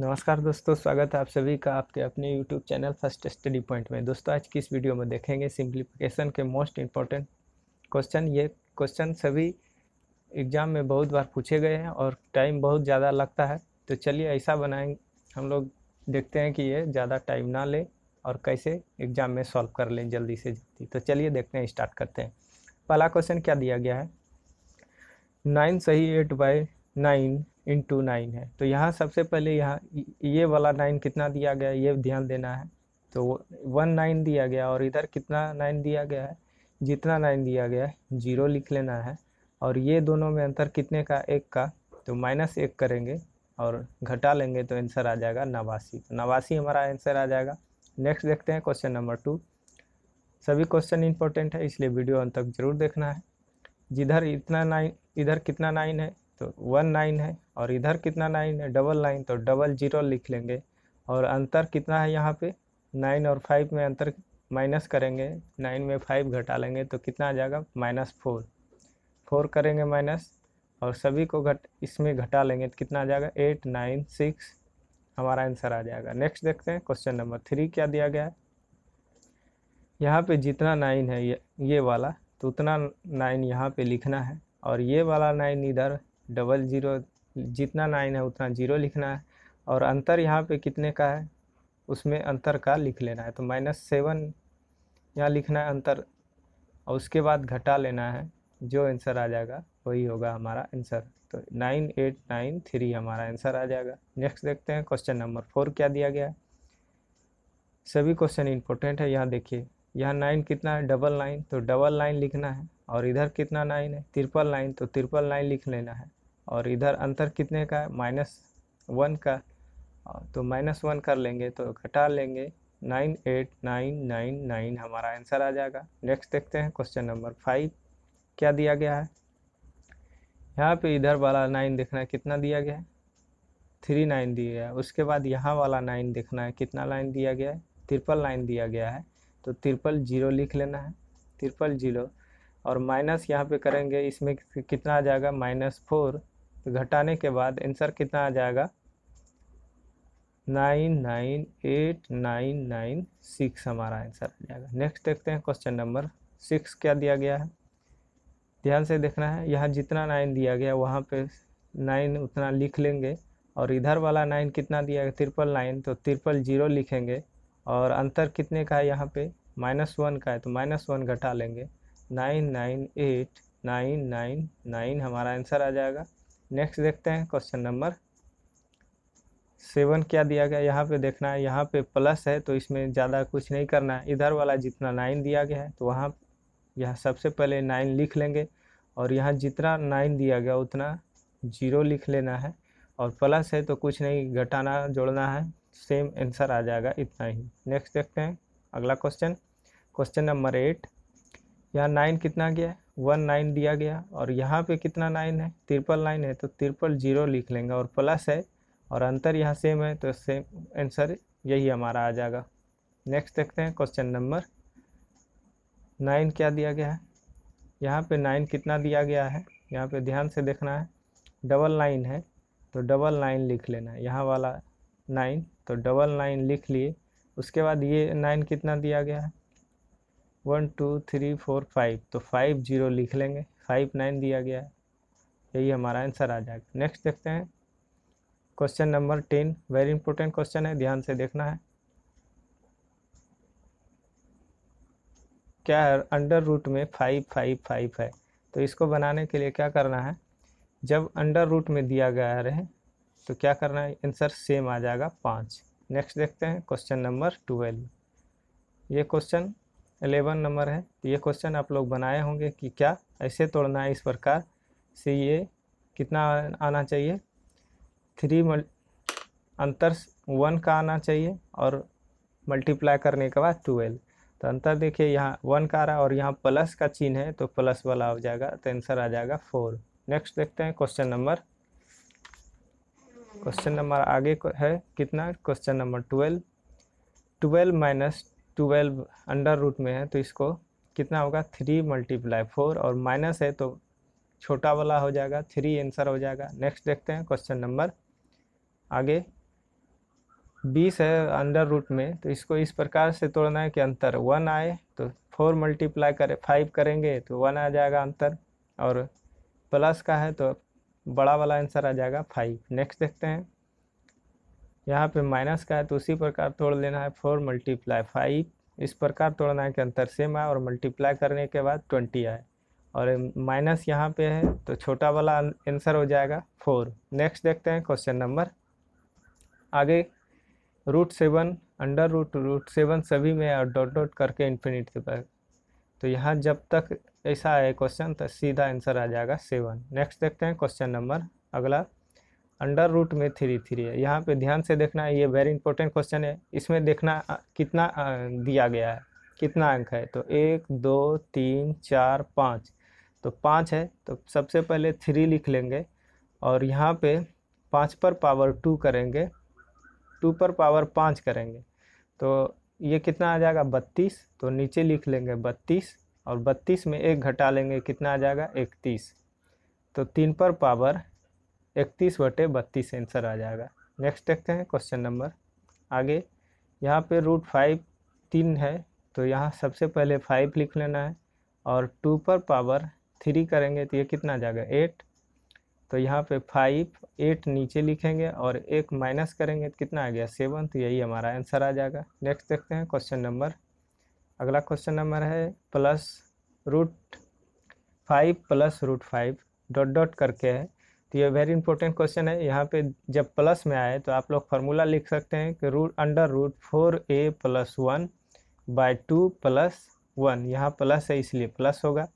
नमस्कार दोस्तों स्वागत है आप सभी का आपके अपने YouTube channel first study point में दोस्तों आज की इस वीडियो में देखेंगे सिंप्लीफिकेशन के मोस्ट इम्पॉर्टेंट क्वेश्चन ये क्वेश्चन सभी एग्ज़ाम में बहुत बार पूछे गए हैं और टाइम बहुत ज़्यादा लगता है तो चलिए ऐसा बनाएंगे हम लोग देखते हैं कि ये ज़्यादा टाइम ना ले और कैसे एग्ज़ाम में सॉल्व कर लें जल्दी से जल्दी तो चलिए देखते हैं स्टार्ट करते हैं पहला क्वेश्चन क्या दिया गया है नाइन सही eight by nine into nine है तो यहाँ सबसे पहले यहाँ ये वाला नाइन कितना दिया गया ये ध्यान देना है तो वन नाइन दिया गया और इधर कितना नाइन दिया गया है जितना नाइन दिया गया है जीरो लिख लेना है और ये दोनों में अंतर कितने का एक का तो माइनस एक करेंगे और घटा लेंगे तो आंसर आ जाएगा नवासी तो नवासी हमारा आंसर आ जाएगा नेक्स्ट देखते हैं क्वेश्चन नंबर टू सभी क्वेश्चन इंपॉर्टेंट है इसलिए वीडियो अंत तक जरूर देखना है जिधर इतना नाइन इधर कितना नाइन है तो वन नाइन है और इधर कितना नाइन है डबल नाइन तो डबल जीरो लिख लेंगे और अंतर कितना है यहाँ पे नाइन और फाइव में अंतर माइनस करेंगे नाइन में फाइव घटा लेंगे तो कितना आ जाएगा माइनस फोर फोर करेंगे माइनस और सभी को घट इसमें घटा लेंगे तो कितना आ जाएगा एट नाइन सिक्स हमारा आंसर आ जाएगा नेक्स्ट देखते हैं क्वेश्चन नंबर थ्री क्या दिया गया है यहाँ पे जितना नाइन है ये ये वाला तो उतना नाइन यहाँ पे लिखना है और ये वाला नाइन इधर डबल जीरो जितना नाइन है उतना जीरो लिखना है और अंतर यहाँ पे कितने का है उसमें अंतर का लिख लेना है तो माइनस सेवन यहाँ लिखना है अंतर और उसके बाद घटा लेना है जो आंसर आ जाएगा वही होगा हमारा आंसर तो नाइन एट नाइन थ्री हमारा आंसर आ जाएगा नेक्स्ट देखते हैं क्वेश्चन नंबर फोर क्या दिया गया है सभी क्वेश्चन इंपॉर्टेंट है यहाँ देखिए यहाँ नाइन कितना है डबल नाइन तो डबल नाइन लिखना है और इधर कितना नाइन है ट्रिपल नाइन तो ट्रिपल नाइन लिख लेना है और इधर अंतर कितने का है माइनस वन का तो माइनस वन कर लेंगे तो घटा लेंगे nine eight nine nine nine हमारा आंसर आ जाएगा नेक्स्ट देखते हैं क्वेश्चन नंबर फाइव क्या दिया गया है यहाँ पे इधर वाला नाइन देखना है कितना दिया गया है थ्री नाइन दिया गया है उसके बाद यहाँ वाला नाइन देखना है कितना लाइन दिया गया है ट्रिपल लाइन दिया गया है तो ट्रिपल जीरो लिख लेना है ट्रिपल जीरो और माइनस यहाँ पे करेंगे इसमें कितना आ जाएगा माइनस फोर तो घटाने के बाद आंसर कितना आ जाएगा nine nine eight nine nine six हमारा आंसर आ जाएगा नेक्स्ट देखते हैं क्वेश्चन नंबर सिक्स क्या दिया गया है ध्यान से देखना है यहाँ जितना नाइन दिया गया वहाँ पे नाइन उतना लिख लेंगे और इधर वाला नाइन कितना दिया गया ट्रिपल नाइन तो ट्रिपल जीरो लिखेंगे और अंतर कितने का है यहाँ पे माइनस वन का है तो माइनस वन घटा लेंगे nine nine eight nine nine nine हमारा आंसर आ जाएगा नेक्स्ट देखते हैं क्वेश्चन नंबर सेवन क्या दिया गया यहाँ पे देखना है यहाँ पे प्लस है तो इसमें ज़्यादा कुछ नहीं करना है इधर वाला जितना नाइन दिया गया है तो वहाँ यहाँ सबसे पहले नाइन लिख लेंगे और यहाँ जितना नाइन दिया गया उतना जीरो लिख लेना है और प्लस है तो कुछ नहीं घटाना जोड़ना है सेम आंसर आ जाएगा इतना ही नेक्स्ट देखते हैं अगला क्वेश्चन क्वेश्चन नंबर एट यहाँ नाइन कितना गया है वन नाइन दिया गया और यहाँ पे कितना नाइन है ट्रिपल नाइन है तो ट्रिपल जीरो लिख लेंगे और प्लस है और अंतर यहाँ सेम है तो सेम आंसर यही हमारा आ जाएगा नेक्स्ट देखते हैं क्वेश्चन नंबर नाइन क्या दिया गया है यहाँ पे नाइन कितना दिया गया है यहाँ पे ध्यान से देखना है डबल नाइन है तो डबल नाइन लिख लेना है यहाँ वाला नाइन तो डबल नाइन लिख लिए उसके बाद ये नाइन कितना दिया गया है one two three four five तो फाइव जीरो लिख लेंगे फाइव नाइन दिया गया है यही हमारा आंसर आ जाएगा नेक्स्ट देखते हैं question number ten very important question है ध्यान से देखना है क्या है अंडर रूट में फाइव फाइव फाइव है तो इसको बनाने के लिए क्या करना है जब अंडर रूट में दिया गया रहे तो क्या करना है आंसर सेम आ जाएगा पाँच नेक्स्ट देखते हैं क्वेश्चन नंबर ट्वेल्व ये क्वेश्चन एलेवन नंबर है तो ये क्वेश्चन आप लोग बनाए होंगे कि क्या ऐसे तोड़ना है इस प्रकार से ये कितना आना चाहिए थ्री मल अंतर वन का आना चाहिए और मल्टीप्लाई करने के बाद ट्वेल्व तो अंतर देखिए यहाँ वन का आ रहा है और यहाँ प्लस का चिन्ह है तो प्लस वाला हो जाएगा तो आंसर आ जाएगा फोर नेक्स्ट देखते हैं क्वेश्चन नंबर क्वेश्चन नंबर आगे है कितना question number twelve twelve minus twelve under root में है तो इसको कितना होगा थ्री मल्टीप्लाई फोर और माइनस है तो छोटा वाला हो जाएगा थ्री आंसर हो जाएगा नेक्स्ट देखते हैं क्वेश्चन नंबर आगे बीस है अंडर रूट में तो इसको इस प्रकार से तोड़ना है कि अंतर वन आए तो फोर मल्टीप्लाई करें फाइव करेंगे तो वन आ जाएगा अंतर और प्लस का है तो बड़ा वाला आंसर आ जाएगा फाइव नेक्स्ट देखते हैं यहाँ पे माइनस का है तो उसी प्रकार तोड़ लेना है फोर मल्टीप्लाई फाइव इस प्रकार तोड़ना है कि अंतर सेम आए और मल्टीप्लाई करने के बाद ट्वेंटी आए और माइनस यहाँ पे है तो छोटा वाला आंसर हो जाएगा फोर नेक्स्ट देखते हैं क्वेश्चन नंबर आगे root seven under root root seven सभी में और डॉट डॉट करके इन्फिनिटी पर तो यहाँ जब तक ऐसा है क्वेश्चन तो सीधा आंसर आ जाएगा सेवन नेक्स्ट देखते हैं क्वेश्चन नंबर अगला अंडर रूट में थ्री थ्री है यहाँ पे ध्यान से देखना है ये वेरी इंपॉर्टेंट क्वेश्चन है इसमें देखना कितना दिया गया है कितना अंक है तो एक दो तीन चार पाँच तो पाँच है तो सबसे पहले थ्री लिख लेंगे और यहाँ पे पाँच पर पावर टू करेंगे टू पर पावर पाँच करेंगे तो ये कितना आ जाएगा बत्तीस तो नीचे लिख लेंगे बत्तीस और बत्तीस में एक घटा लेंगे कितना आ जाएगा इकतीस तो तीन पर पावर इकतीस बटे बत्तीस आंसर आ जाएगा नेक्स्ट देखते हैं क्वेश्चन नंबर आगे यहाँ पे रूट फाइव तीन है तो यहाँ सबसे पहले फाइव लिख लेना है और टू पर पावर थ्री करेंगे तो ये कितना जाएगा एट तो यहाँ पे फाइव एट नीचे लिखेंगे और एक माइनस करेंगे तो कितना आ गया सेवन तो यही हमारा आंसर आ जाएगा नेक्स्ट देखते हैं क्वेश्चन नंबर अगला क्वेश्चन नंबर है plus root five plus root five dot dot करके है तो ये वेरी इंपॉर्टेंट क्वेश्चन है यहाँ पे जब प्लस में आए तो आप लोग फार्मूला लिख सकते हैं कि root under root four A plus one by two plus one यहाँ प्लस है इसलिए प्लस होगा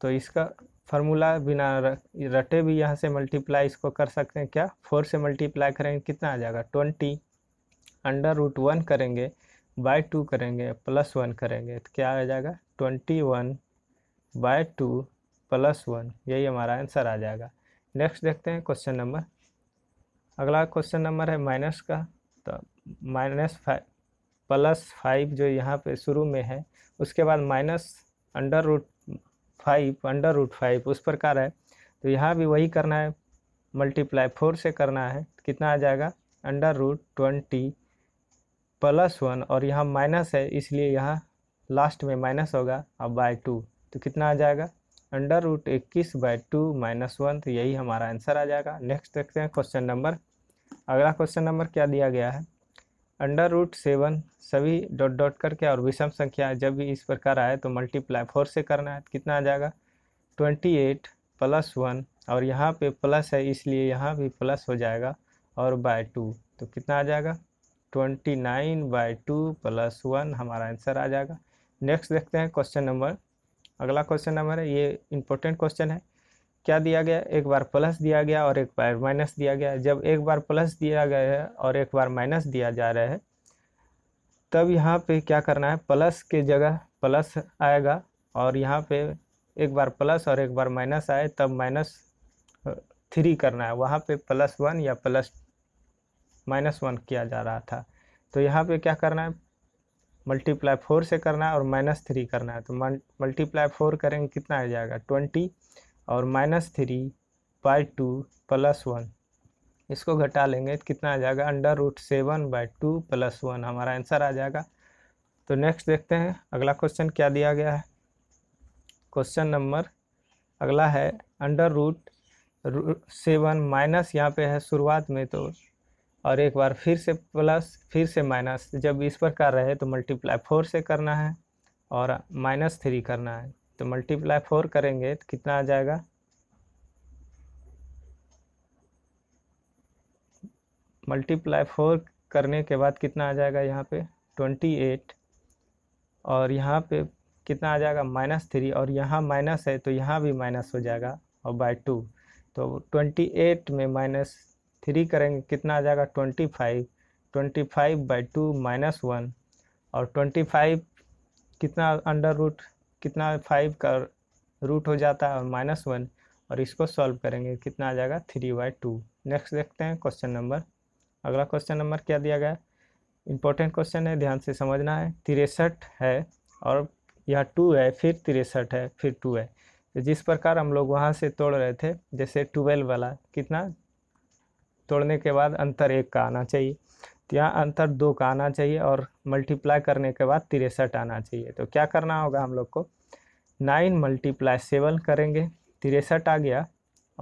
तो इसका फार्मूला बिना रटे भी यहाँ से मल्टीप्लाई इसको कर सकते हैं क्या फोर से मल्टीप्लाई करेंगे कितना आ जाएगा ट्वेंटी अंडर रूट वन करेंगे बाय टू करेंगे प्लस वन करेंगे तो क्या आ जाएगा twenty one by two plus one यही हमारा आंसर आ जाएगा नेक्स्ट देखते हैं क्वेश्चन नंबर अगला क्वेश्चन नंबर है माइनस का तो माइनस फाइव प्लस फाइव जो यहाँ पे शुरू में है उसके बाद minus under root five under root five उस प्रकार है तो यहाँ भी वही करना है मल्टीप्लाई फोर से करना है कितना आ जाएगा under root twenty plus one और यहाँ माइनस है इसलिए यहाँ लास्ट में माइनस होगा और बाय टू तो कितना आ जाएगा अंडर रूट इक्कीस बाई टू माइनस वन तो यही हमारा आंसर आ जाएगा नेक्स्ट देखते हैं क्वेश्चन नंबर अगला क्वेश्चन नंबर क्या दिया गया है अंडर रूट सेवन सभी डॉट डॉट करके और विषम संख्या जब भी इस प्रकार आए तो मल्टीप्लाई फोर से करना है तो कितना आ जाएगा ट्वेंटी एट प्लस वन और यहाँ पे प्लस है इसलिए यहाँ भी प्लस हो जाएगा और बाय टू तो कितना आ जाएगा twenty nine by two plus one हमारा आंसर आ जाएगा नेक्स्ट देखते हैं क्वेश्चन नंबर अगला क्वेश्चन नंबर ये इंपॉर्टेंट क्वेश्चन है क्या दिया गया एक बार प्लस दिया गया और एक बार माइनस दिया गया जब एक बार प्लस दिया गया है और एक बार माइनस दिया जा रहा है तब यहाँ पे क्या करना है प्लस के जगह प्लस आएगा और यहाँ पे एक बार प्लस और एक बार माइनस आए तब माइनस थ्री करना है वहाँ पे प्लस वन या प्लस माइनस वन किया जा रहा था तो यहाँ पे क्या करना है मल्टीप्लाई फोर से करना है और माइनस थ्री करना है तो मल्टीप्लाई फोर करेंगे कितना आ जाएगा ट्वेंटी और minus three by two plus one इसको घटा लेंगे तो कितना आ जाएगा under root seven by two plus one हमारा आंसर आ जाएगा तो नेक्स्ट देखते हैं अगला क्वेश्चन क्या दिया गया है क्वेश्चन नंबर अगला है अंडर रूट सेवन माइनस यहाँ पे है शुरुआत में तो और एक बार फिर से प्लस फिर से माइनस जब इस पर कर रहे हैं तो मल्टीप्लाई फोर से करना है और माइनस थ्री करना है तो मल्टीप्लाई फोर करेंगे तो कितना आ जाएगा मल्टीप्लाई फोर करने के बाद कितना आ जाएगा यहाँ पे ट्वेंटी एट और यहाँ पे कितना आ जाएगा माइनस थ्री और यहाँ माइनस है तो यहाँ भी माइनस हो जाएगा और बाय टू तो ट्वेंटी एट में माइनस थ्री करेंगे कितना आ जाएगा twenty five twenty five by two minus one और ट्वेंटी फाइव कितना अंडर रूट कितना फाइव का रूट हो जाता है और माइनस वन और इसको सॉल्व करेंगे कितना आ जाएगा थ्री बाई टू नेक्स्ट देखते हैं क्वेश्चन नंबर अगला क्वेश्चन नंबर क्या दिया गया इंपॉर्टेंट क्वेश्चन है ध्यान से समझना है तिरसठ है और यह टू है फिर तिरसठ है फिर टू है तो जिस प्रकार हम लोग वहाँ से तोड़ रहे थे जैसे ट्वेल्व वाला कितना तोड़ने के बाद अंतर एक का आना चाहिए तो यहाँ अंतर दो का आना चाहिए और मल्टीप्लाई करने के बाद तिरसठ आना चाहिए तो क्या करना होगा हम लोग को नाइन मल्टीप्लाई सेवन करेंगे तिरसठ आ गया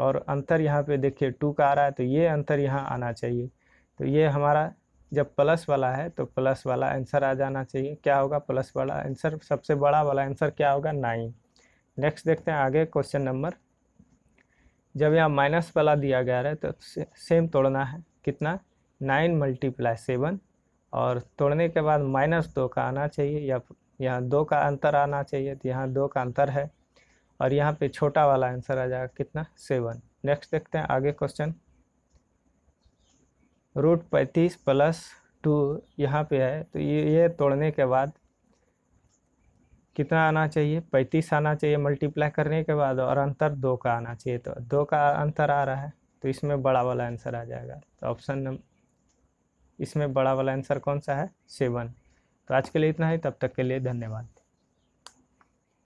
और अंतर यहाँ पे देखिए टू का आ रहा है तो ये अंतर यहाँ आना चाहिए तो ये हमारा जब प्लस वाला है तो प्लस वाला आंसर आ जाना चाहिए क्या होगा प्लस वाला आंसर सबसे बड़ा वाला आंसर क्या होगा नाइन नेक्स्ट देखते हैं आगे क्वेश्चन नंबर जब यहाँ माइनस वाला दिया गया है तो से, सेम तोड़ना है कितना नाइन मल्टीप्लाई सेवन और तोड़ने के बाद माइनस दो का आना चाहिए या यहाँ दो का अंतर आना चाहिए तो यहाँ दो का अंतर है और यहाँ पे छोटा वाला आंसर आ जाएगा कितना सेवन नेक्स्ट देखते हैं आगे क्वेश्चन रूट पैंतीस प्लस टू यहाँ पे है तो ये ये तोड़ने के बाद कितना आना चाहिए पैंतीस आना चाहिए मल्टीप्लाई करने के बाद और अंतर दो का आना चाहिए तो दो का अंतर आ रहा है तो इसमें बड़ा वाला आंसर आ जाएगा तो ऑप्शन नंबर इसमें बड़ा वाला आंसर कौन सा है सेवन तो आज के लिए इतना ही तब तक के लिए धन्यवाद